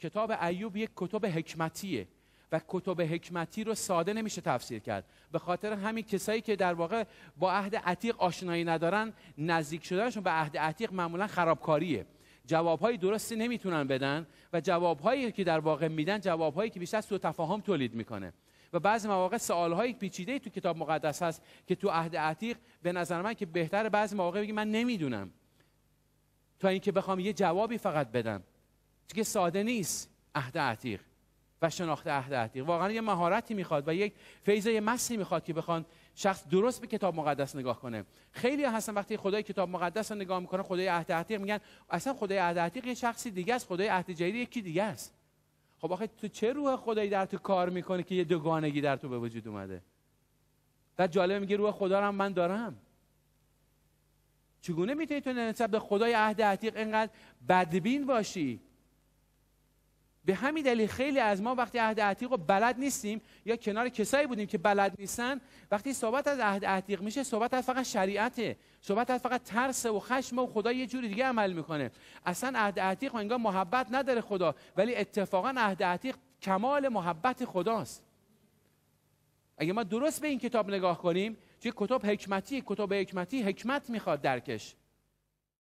کتاب ایوب یک کتاب حکمتیه و کتب حکمتی رو ساده نمیشه تفسیر کرد به خاطر همین کسایی که در واقع با عهد عتیق آشنایی ندارن نزدیک شدنشون به عهد عتیق معمولا خرابکاریه جوابهای درستی نمیتونن بدن و جوابهایی که در واقع میدن جوابهایی که بیشتر سوء تفاهم تولید میکنه و بعضی مواقع سوالهای پیچیده تو کتاب مقدس هست که تو عهد عتیق به نظر من که بهتر بعضی مواقع بگی من نمیدونم تا اینکه بخوام یه جوابی فقط بدم دیگه ساده نیست عهد عتیق و شناخت عهد عتیق واقعا یه مهارتی میخواد و یک فیض مسی میخواد که بخوان شخص درست به کتاب مقدس نگاه کنه خیلی هستن وقتی خدای کتاب مقدس رو نگاه میکنه خدای عهد عتیق میگن اصلا خدای عهد عتیق یه شخصی دیگه است خدای عهد جدید یکی دیگه است خب آخه تو چه روح خدایی در تو کار میکنه که یه دوگانگی در تو به وجود اومده و جالب میگه روح خدا رو من دارم چگونه میتونی تو نسبت به خدای عهد عتیق اینقدر بدبین باشی به همین دلیل خیلی از ما وقتی عهد عتیق رو بلد نیستیم یا کنار کسایی بودیم که بلد نیستن وقتی صحبت از عهد عتیق میشه صحبت از فقط شریعته صحبت از فقط ترس و خشم و خدا یه جوری دیگه عمل میکنه اصلا عهد عتیق انگار محبت نداره خدا ولی اتفاقا عهد عتیق کمال محبت خداست اگه ما درست به این کتاب نگاه کنیم چه کتاب حکمتی کتاب حکمتی حکمت میخواد درکش